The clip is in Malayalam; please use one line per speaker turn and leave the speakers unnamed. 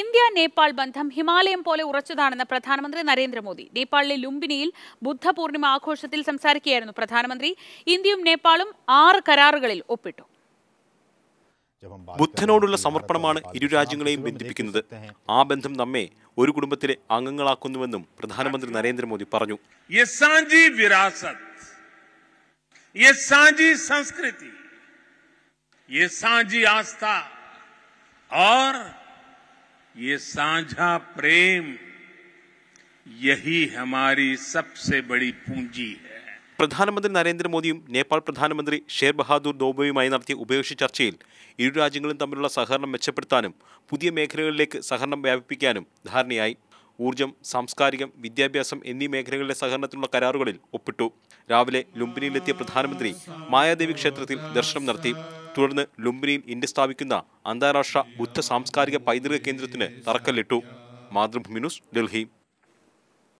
ഇന്ത്യ നേപ്പാൾ ബന്ധം ഹിമാലയം പോലെ ഉറച്ചതാണെന്ന് പ്രധാനമന്ത്രി നരേന്ദ്രമോദി നേപ്പാളിലെ ലുംബിനിയിൽ ബുദ്ധ പൂർണിമ ആഘോഷത്തിൽ സംസാരിക്കുകയായിരുന്നു പ്രധാനമന്ത്രി ഇന്ത്യയും നേപ്പാളും ആറ് കരാറുകളിൽ ഒപ്പിട്ടു
ബുദ്ധനോടുള്ള സമർപ്പണമാണ് ഇരു രാജ്യങ്ങളെയും ബന്ധിപ്പിക്കുന്നത് ആ ബന്ധം നമ്മെ ഒരു കുടുംബത്തിലെ അംഗങ്ങളാക്കുന്നുവെന്നും പ്രധാനമന്ത്രി നരേന്ദ്രമോദി പറഞ്ഞു
സംസ്കൃതി ആസ്ഥ ये साझा प्रेम यही
हमारी सबसे बड़ी पूंजी है പ്രധാനമന്ത്രി നരേന്ദ്രമോദിയും നേപ്പാൾ പ്രധാനമന്ത്രി ഷേർ ബഹാദൂർ ദോബയുമായി നടത്തിയ ഉഭയകക്ഷി ചർച്ചയിൽ ഇരു രാജ്യങ്ങളും തമ്മിലുള്ള സഹകരണം മെച്ചപ്പെടുത്താനും പുതിയ മേഖലകളിലേക്ക് സഹകരണം വ്യാപിപ്പിക്കാനും ധാരണയായി ഊർജ്ജം സാംസ്കാരികം വിദ്യാഭ്യാസം എന്നീ മേഖലകളിലെ സഹകരണത്തിനുള്ള കരാറുകളിൽ ഒപ്പിട്ടു രാവിലെ ലുംബിനിയിലെത്തിയ പ്രധാനമന്ത്രി മായാദേവി ക്ഷേത്രത്തിൽ ദർശനം നടത്തി തുടർന്ന് ലുംബിനിയിൽ ഇന്ത്യ സ്ഥാപിക്കുന്ന അന്താരാഷ്ട്ര ബുദ്ധ സാംസ്കാരിക പൈതൃക കേന്ദ്രത്തിന് തറക്കല്ലിട്ടു മാതൃഭൂമി ന്യൂസ് ഡൽഹി